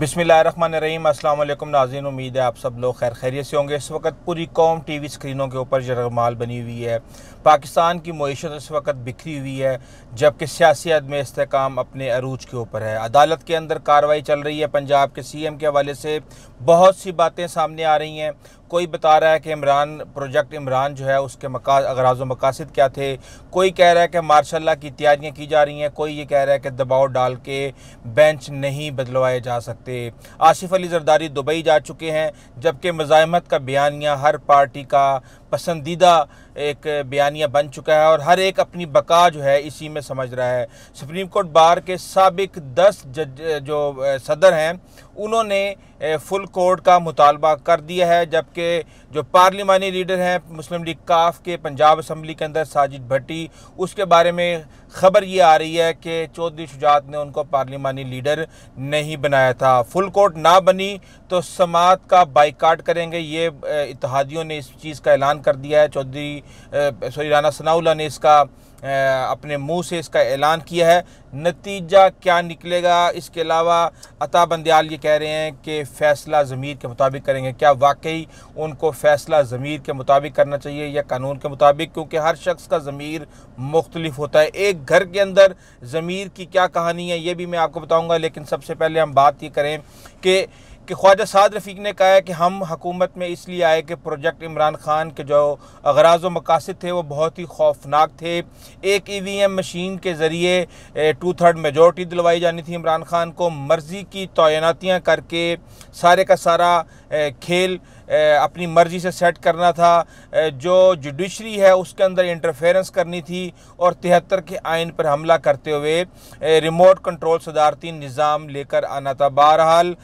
बिसमीम अस्सलाम वालेकुम नाजीन उम्मीद है आप सब लोग खैर खैरियत से होंगे इस वक्त पूरी कौम टी वी स्क्रीनों के ऊपर जरगमाल बनी हुई है पाकिस्तान की मीशत इस वक्त बिखरी हुई है जबकि सियासी अदम इसकाम अपने अरूज के ऊपर है अदालत के अंदर कार्रवाई चल रही है पंजाब के सी एम के हवाले से बहुत सी बातें सामने आ रही हैं कोई बता रहा है कि इमरान प्रोजेक्ट इमरान जो है उसके मका अगराज मकासद क्या थे कोई कह रहा है कि मार्शाला की तैयारियाँ की जा रही हैं कोई ये कह रहा है कि दबाव डाल के बेंच नहीं बदलवाए जा सकते आसिफ अली जरदारी दुबई जा चुके हैं जबकि मजामत का बयानियाँ हर पार्टी का पसंदीदा एक बयानिया बन चुका है और हर एक अपनी बका जो है इसी में समझ रहा है सुप्रीम कोर्ट बार के सबक दस जज जो सदर हैं उन्होंने फुल कोर्ट का मुतालबा कर दिया है जबकि जो पार्लिमानी लीडर हैं मुस्लिम लीग काफ के पंजाब असम्बली के अंदर साजिद भट्टी उसके बारे में खबर ये आ रही है कि चौधरी शुजात ने उनको पार्लिमानी लीडर नहीं बनाया था फुल कोर्ट ना बनी तो समात का बाइकाट करेंगे ये इतिहादियों ने इस चीज़ का ऐलान कर दिया है चौधरी सॉरी राना सनाउल्ला ने इसका अपने मुंह से इसका ऐलान किया है नतीजा क्या निकलेगा इसके अलावा अता बंदयाल ये कह रहे हैं कि फ़ैसला ज़मीर के मुताबिक करेंगे क्या वाकई उनको फ़ैसला ज़मीर के मुताबिक करना चाहिए या कानून के मुताबिक क्योंकि हर शख्स का ज़मीर मुख्तलिफ होता है एक घर के अंदर ज़मीर की क्या कहानी है ये भी मैं आपको बताऊँगा लेकिन सबसे पहले हम बात ये करें कि कि ख्वाजा साद रफ़ीक ने कहा है कि हम हकूमत में इसलिए आए कि प्रोजेक्ट इमरान खान के जो अगराज व मकासद थे वो बहुत ही खौफनाक थे एक ई वी एम मशीन के ज़रिए टू थर्ड मेजोरिटी दिलवाई जानी थी इमरान खान को मर्ज़ी की तैनातियाँ करके सारे का सारा खेल अपनी मर्ज़ी से सेट करना था जो जुडिशरी है उसके अंदर इंटरफेरेंस करनी थी और तिहत्तर के आइन पर हमला करते हुए रिमोट कंट्रोल सदारती निज़ाम लेकर आना था बहरहाल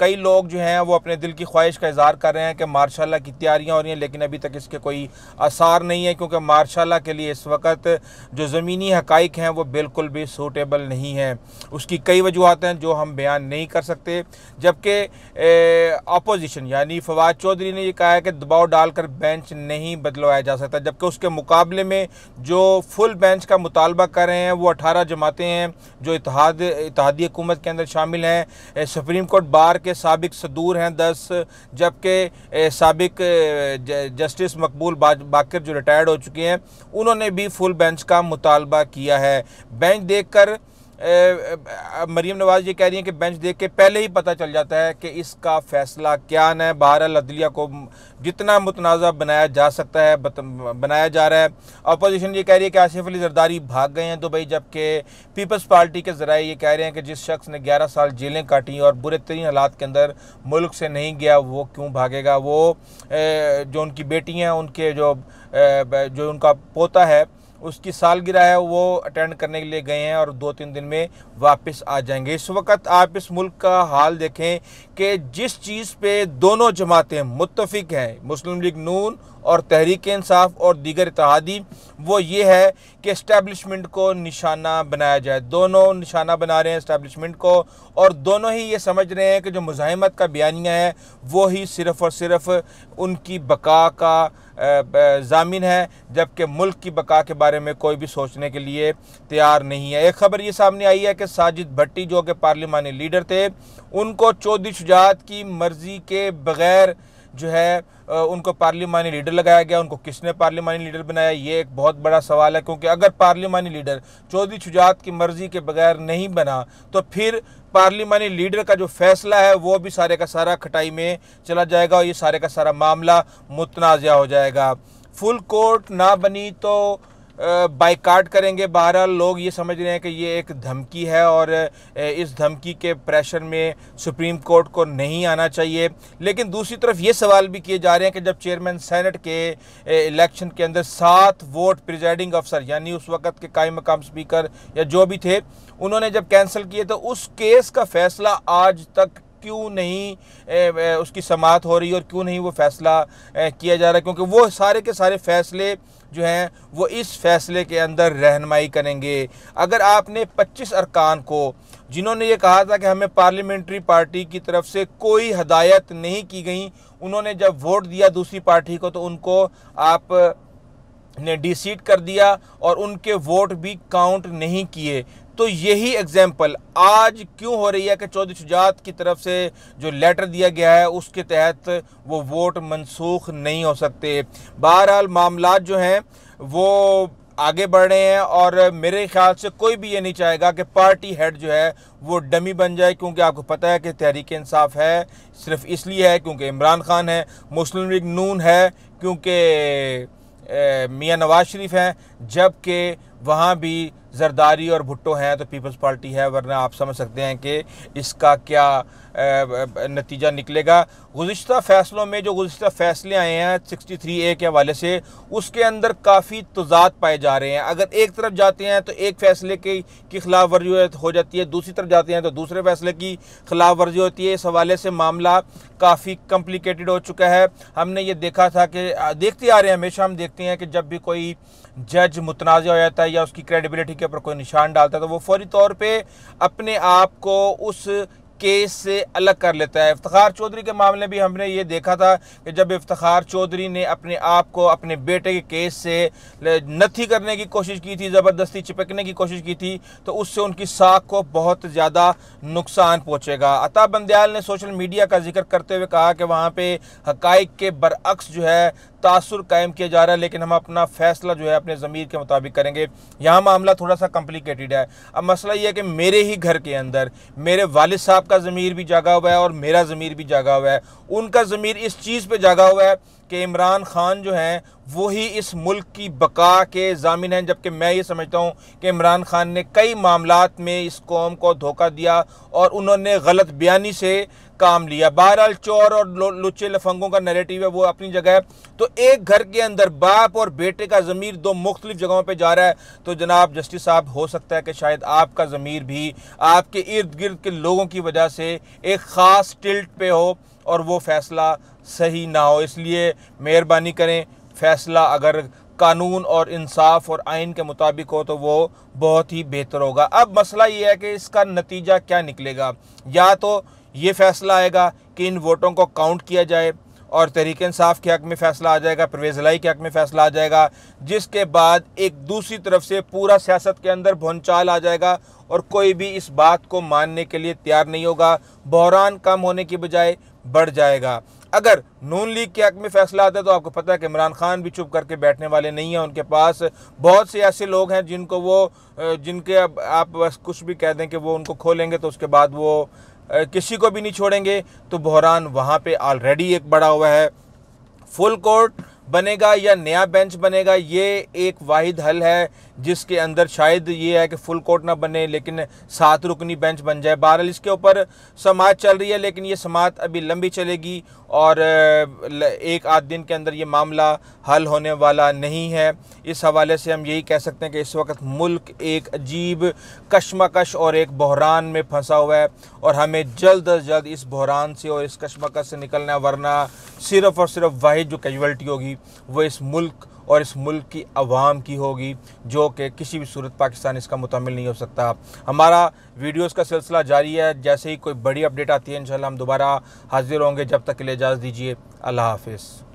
कई लोग जो हैं वो अपने दिल की ख्वाहिश का इजहार कर रहे हैं कि मार्शाला की तैयारियाँ हो रही हैं लेकिन अभी तक इसके कोई आसार नहीं है क्योंकि मार्शाला के लिए इस वक्त जो ज़मीनी हकाइक हैं वो बिल्कुल भी सूटेबल नहीं हैं उसकी कई वजूहत हैं जो हम बयान नहीं कर सकते जबकि अपोजिशन यानी फवाद चौधरी ने ये कहा है कि दबाव डालकर बेंच नहीं बदलवाया जा सकता जबकि उसके मुकाबले में जो फुल बेंच का मुतालबा कर रहे हैं वो अठारह जमातें हैं जो इतिहाद इतिहादी हुकूमत के अंदर शामिल हैं सुप्रीम कोर्ट बार के सबक सदूर हैं दस जबकि सबक जस्टिस मकबूल बाकर जो रिटायर्ड हो चुके हैं उन्होंने भी फुल बेंच का मुतालबा किया है बेंच देख कर मरीम नवाज ये कह रही हैं कि बेंच देख के पहले ही पता चल जाता है कि इसका फैसला क्या न बहर अदलिया को जितना मुतनाज़ बनाया जा सकता है बनाया जा रहा है अपोजिशन ये कह रही है कि आसिफ अली जरदारी भाग गए हैं दुबई तो जबकि पीपल्स पार्टी के ज़रा ये कह रहे हैं कि जिस शख्स ने ग्यारह साल जेलें काटी और बुरे तरीन हालात के अंदर मुल्क से नहीं गया वो क्यों भागेगा वो जो उनकी बेटियाँ हैं उनके जो जो उनका पोता है उसकी सालगिरह है वो अटेंड करने के लिए गए हैं और दो तीन दिन में वापस आ जाएंगे इस वक्त आप इस मुल्क का हाल देखें कि जिस चीज़ पे दोनों जमातें मुतफिक हैं मुस्लिम लीग नून और तहरीक इंसाफ और दीगर इतिहादी वो ये है कि इस्टेबलिशमेंट को निशाना बनाया जाए दोनों निशाना बना रहे हैं इस्टेबलिशमेंट को और दोनों ही ये समझ रहे हैं कि जो मुजाहमत का बयानिया है वो ही सिर्फ़ और सिर्फ़ उनकी बका का जामिन है जबकि मुल्क की बका के बारे में कोई भी सोचने के लिए तैयार नहीं है एक खबर ये सामने आई है कि साजिद भट्टी जो कि पार्लिमानी लीडर थे उनको चौधरी शुजात की मर्ज़ी के बगैर जो है उनको पार्लिमानी लीडर लगाया गया उनको किसने पार्लिमानी लीडर बनाया ये एक बहुत बड़ा सवाल है क्योंकि अगर पार्लिमानी लीडर चौधरी शुजात की मर्ज़ी के बगैर नहीं बना तो फिर पार्लिमानी लीडर का जो फैसला है वो भी सारे का सारा खटाई में चला जाएगा और ये सारे का सारा मामला मुतनाज़ हो जाएगा फुल कोर्ट ना बनी तो बाइकाट करेंगे बहरहाल लोग ये समझ रहे हैं कि ये एक धमकी है और इस धमकी के प्रेशर में सुप्रीम कोर्ट को नहीं आना चाहिए लेकिन दूसरी तरफ ये सवाल भी किए जा रहे हैं कि जब चेयरमैन सेनेट के इलेक्शन के अंदर सात वोट प्रिजाइडिंग अफसर यानी उस वक्त के कायम मकाम स्पीकर या जो भी थे उन्होंने जब कैंसिल किए तो उस केस का फैसला आज तक क्यों नहीं ए, उसकी समात हो रही और क्यों नहीं वो फ़ैसला किया जा रहा है क्योंकि वो सारे के सारे फ़ैसले जो हैं वो इस फैसले के अंदर रहनमाई करेंगे अगर आपने 25 अरकान को जिन्होंने ये कहा था कि हमें पार्लियामेंट्री पार्टी की तरफ से कोई हदायत नहीं की गई उन्होंने जब वोट दिया दूसरी पार्टी को तो उनको आप ने डिसीट कर दिया और उनके वोट भी काउंट नहीं किए तो यही एग्जाम्पल आज क्यों हो रही है कि चौधरी शुजात की तरफ से जो लेटर दिया गया है उसके तहत वो वोट मनसूख नहीं हो सकते बहरहाल मामला जो हैं वो आगे बढ़ रहे हैं और मेरे ख्याल से कोई भी ये नहीं चाहेगा कि पार्टी हेड जो है वो डमी बन जाए क्योंकि आपको पता है कि तहरीक इंसाफ है सिर्फ इसलिए है क्योंकि इमरान खान है मुस्लिम लीग नून है क्योंकि मियाँ नवाज शरीफ हैं जबकि वहाँ भी जरदारी और भुट्टो हैं तो पीपल्स पार्टी है वरना आप समझ सकते हैं कि इसका क्या नतीजा निकलेगा गुज्त फैसलों में जो गुज्त फैसले आए हैं 63 ए के हवाले से उसके अंदर काफ़ी तजाद पाए जा रहे हैं अगर एक तरफ जाते हैं तो एक फैसले के की खिलाफ वर्जी हो जाती है दूसरी तरफ जाते हैं तो दूसरे फैसले की खिलाफ वर्जी होती है इस हवाले से मामला काफ़ी कम्प्लिकेटेड हो चुका है हमने ये देखा था कि देखते आ रहे हैं हमेशा हम देखते हैं कि जब भी कोई जज मुतनाज़ हो जाता है या उसकी क्रेडिबिलिटी के ऊपर कोई निशान डालता है तो वो फौरी तौर पर अपने आप को उस केस से अलग कर लेता है इफ्तार चौधरी के मामले में भी हमने ये देखा था कि जब इफ्तार चौधरी ने अपने आप को अपने बेटे के केस से नथी करने की कोशिश की थी ज़बरदस्ती चिपकने की कोशिश की थी तो उससे उनकी साख को बहुत ज़्यादा नुकसान पहुँचेगा अता बंदयाल ने सोशल मीडिया का जिक्र करते हुए कहा कि वहाँ पर हक के बरअक्स जो है तासर कायम किया जा रहा है लेकिन हम अपना फैसला जो है अपने ज़मीर के मुताबिक करेंगे यहाँ मामला थोड़ा सा कम्प्लिकेटेड है अब मसला यह है कि मेरे ही घर के अंदर मेरे वाल साहब का ज़मीर भी जागा हुआ है और मेरा ज़मीर भी जागा हुआ है उनका ज़मीर इस चीज़ पर जागा हुआ है कि इमरान खान जो हैं वही इस मुल्क की बका के जामिन हैं जबकि मैं ये समझता हूँ कि इमरान खान ने कई मामला में इस कौम को धोखा दिया और उन्होंने गलत बयानी से काम लिया बहरहाल चोर और लुच्चे लफंगों का नेरेटिव है वो अपनी जगह है तो एक घर के अंदर बाप और बेटे का ज़मीर दो मुख्तलिफ जगहों पर जा रहा है तो जनाब जस्टिस साहब हो सकता है कि शायद आपका ज़मीर भी आपके इर्द गिर्द के लोगों की वजह से एक ख़ास टिल्ट पे हो और वो फ़ैसला सही ना हो इसलिए मेहरबानी करें फ़ैसला अगर कानून और इंसाफ और आइन के मुताबिक हो तो वो बहुत ही बेहतर होगा अब मसला ये है कि इसका नतीजा क्या निकलेगा या तो ये फ़ैसला आएगा कि इन वोटों को काउंट किया जाए और तहरीक इंसाफ के हक़ में फ़ैसला आ जाएगा परवेज़ लाई के हक़ में फ़ैसला आ जाएगा जिसके बाद एक दूसरी तरफ से पूरा सियासत के अंदर भोनचाल आ जाएगा और कोई भी इस बात को मानने के लिए तैयार नहीं होगा बहरान कम होने की बजाय बढ़ जाएगा अगर नून लीग के हक में फैसला आता है तो आपको पता है कि इमरान खान भी चुप करके बैठने वाले नहीं हैं उनके पास बहुत से ऐसे लोग हैं जिनको वो जिनके अब आप बस कुछ भी कह दें कि वो उनको खोलेंगे तो उसके बाद वो किसी को भी नहीं छोड़ेंगे तो बहरान वहाँ पे ऑलरेडी एक बड़ा हुआ है फुल कोर्ट बनेगा या नया बेंच बनेगा ये एक वाहिद हल है जिसके अंदर शायद ये है कि फुल कोर्ट ना बने लेकिन सात रुकनी बेंच बन जाए बहरहाल इसके ऊपर समात चल रही है लेकिन ये समात अभी लंबी चलेगी और एक आध दिन के अंदर ये मामला हल होने वाला नहीं है इस हवाले से हम यही कह सकते हैं कि इस वक्त मुल्क एक अजीब कश्मकश और एक बहरान में फंसा हुआ है और हमें जल्द अज जल्द इस बहरान से और इस कश्मकश से निकलना वरना सिर्फ़ और सिर्फ वाहिद जो कैजुअल्टी होगी वो इस मुल्क और इस मुल्क की आवाम की होगी जो कि किसी भी सूरत पाकिस्तान इसका मुतमिल नहीं हो सकता हमारा वीडियोज़ का सिलसिला जारी है जैसे ही कोई बड़ी अपडेट आती है इन हम दोबारा हाजिर होंगे जब तक के लिए इजाज़त दीजिए अल्लाह हाफिज़